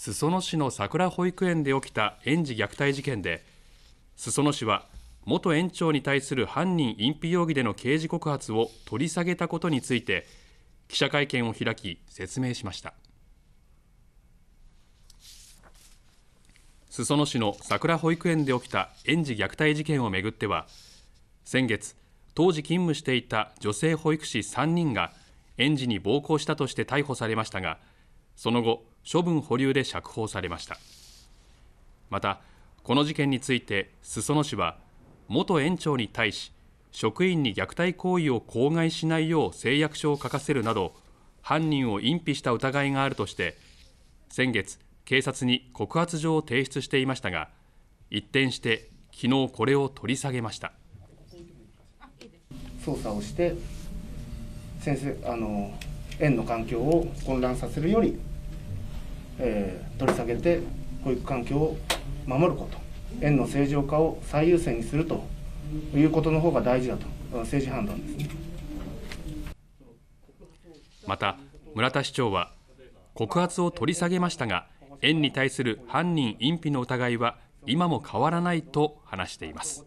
裾野市の桜保育園で起きた園児虐待事件で裾野市は元園長に対する犯人隠避容疑での刑事告発を取り下げたことについて記者会見を開き説明しました裾野市の桜保育園で起きた園児虐待事件をめぐっては先月当時勤務していた女性保育士3人が園児に暴行したとして逮捕されましたがその後処分保留で釈放されましたまたこの事件について裾野市は元園長に対し職員に虐待行為を口外しないよう誓約書を書かせるなど犯人を隠避した疑いがあるとして先月警察に告発状を提出していましたが一転して昨日これを取り下げました捜査をして先生あの園の環境を混乱させるよりえー、取り下げて保育環境を守ること園の正常化を最優先にするということの方が大事だと政治判断です、ね、また村田市長は告発を取り下げましたが園に対する犯人隠避の疑いは今も変わらないと話しています